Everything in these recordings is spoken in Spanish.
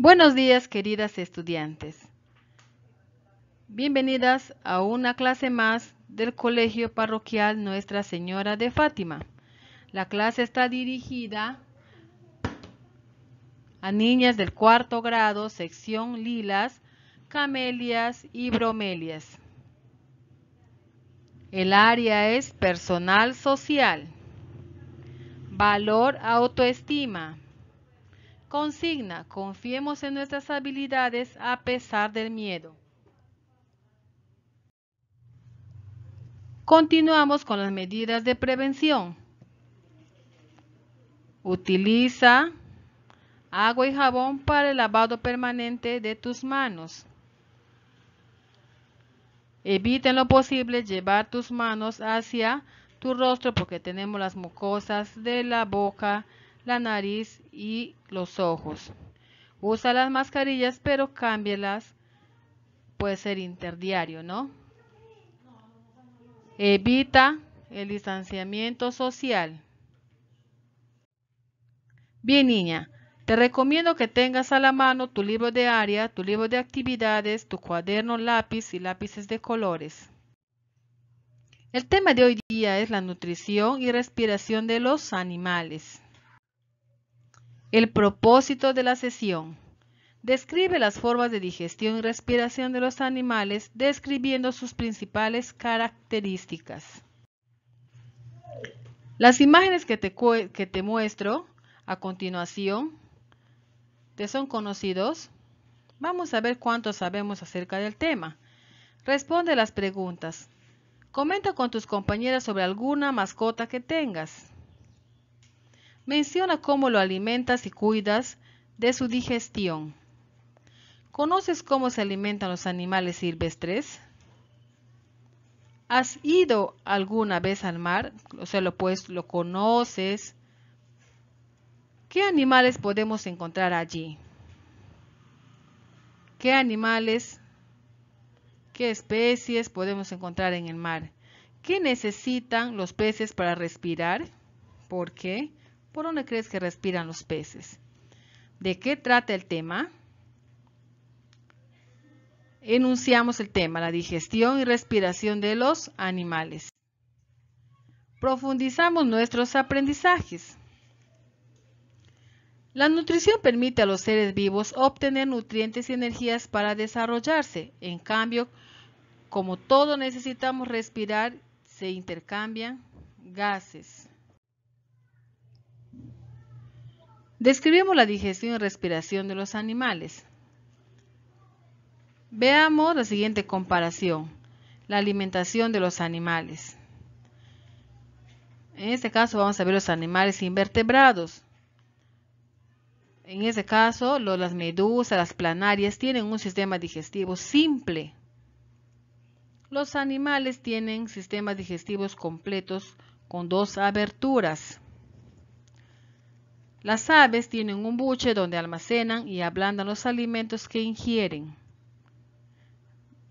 Buenos días, queridas estudiantes. Bienvenidas a una clase más del Colegio Parroquial Nuestra Señora de Fátima. La clase está dirigida a niñas del cuarto grado, sección lilas, camelias y bromelias. El área es personal social, valor autoestima, Consigna, confiemos en nuestras habilidades a pesar del miedo. Continuamos con las medidas de prevención. Utiliza agua y jabón para el lavado permanente de tus manos. Evita en lo posible llevar tus manos hacia tu rostro porque tenemos las mucosas de la boca, la nariz y los ojos. Usa las mascarillas, pero cámbialas. Puede ser interdiario, ¿no? Evita el distanciamiento social. Bien, niña. Te recomiendo que tengas a la mano tu libro de área, tu libro de actividades, tu cuaderno, lápiz y lápices de colores. El tema de hoy día es la nutrición y respiración de los animales. El propósito de la sesión. Describe las formas de digestión y respiración de los animales, describiendo sus principales características. Las imágenes que te, muestro a continuación te son conocidos. Vamos a ver cuánto sabemos acerca del tema. Responde las preguntas. Comenta con tus compañeras sobre alguna mascota que tengas. Menciona cómo lo alimentas y cuidas de su digestión. ¿Conoces cómo se alimentan los animales silvestres? ¿Has ido alguna vez al mar? O sea, lo, pues, lo conoces. ¿Qué animales podemos encontrar allí? ¿Qué animales, qué especies podemos encontrar en el mar? ¿Qué necesitan los peces para respirar? ¿Por qué? ¿Por dónde crees que respiran los peces? ¿De qué trata el tema? Enunciamos el tema, la digestión y respiración de los animales. Profundizamos nuestros aprendizajes. La nutrición permite a los seres vivos obtener nutrientes y energías para desarrollarse. En cambio, como todo necesitamos respirar, se intercambian gases. Describimos la digestión y respiración de los animales. Veamos la siguiente comparación, la alimentación de los animales. En este caso vamos a ver los animales invertebrados. En este caso, las medusas, las planarias tienen un sistema digestivo simple. Los animales tienen sistemas digestivos completos con dos aberturas. Las aves tienen un buche donde almacenan y ablandan los alimentos que ingieren.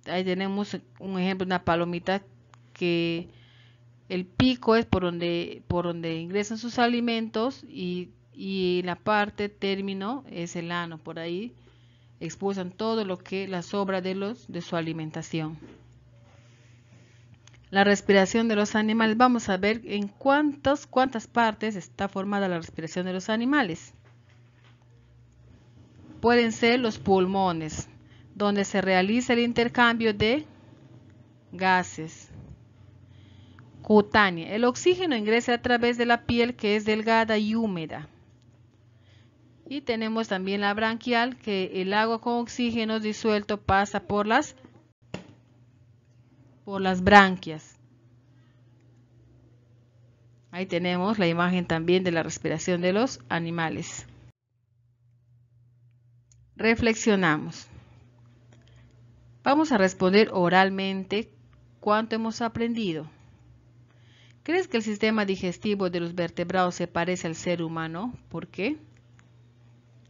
Ahí tenemos un ejemplo, una palomita que el pico es por donde, por donde ingresan sus alimentos y, la parte término es el ano. Por ahí expulsan todo lo que la sobra de, los, de su alimentación. La respiración de los animales. Vamos a ver en cuántas, cuántas partes está formada la respiración de los animales. Pueden ser los pulmones, donde se realiza el intercambio de gases. Cutánea. El oxígeno ingresa a través de la piel que es delgada y húmeda. Y tenemos también la branquial, que el agua con oxígeno disuelto pasa por las por las branquias. Ahí tenemos la imagen también de la respiración de los animales. Reflexionamos. Vamos a responder oralmente cuánto hemos aprendido. ¿Crees que el sistema digestivo de los vertebrados se parece al ser humano? ¿Por qué?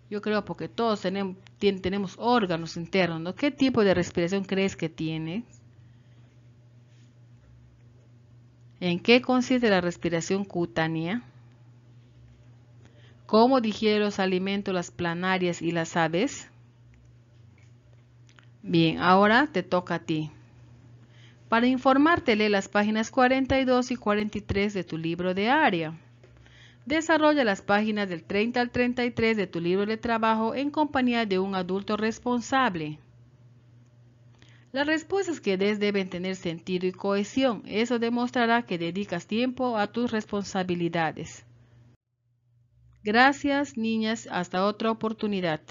Yo creo porque todos tenemos, órganos internos. ¿no? ¿Qué tipo de respiración crees que tiene? en qué consiste la respiración cutánea, cómo digieren los alimentos las planarias y las aves. Bien, ahora te toca a ti. Para informarte, lee las páginas 42 y 43 de tu libro de área. Desarrolla las páginas del 30 al 33 de tu libro de trabajo en compañía de un adulto responsable. Las respuestas que des deben tener sentido y cohesión. Eso demostrará que dedicas tiempo a tus responsabilidades. Gracias, niñas. Hasta otra oportunidad.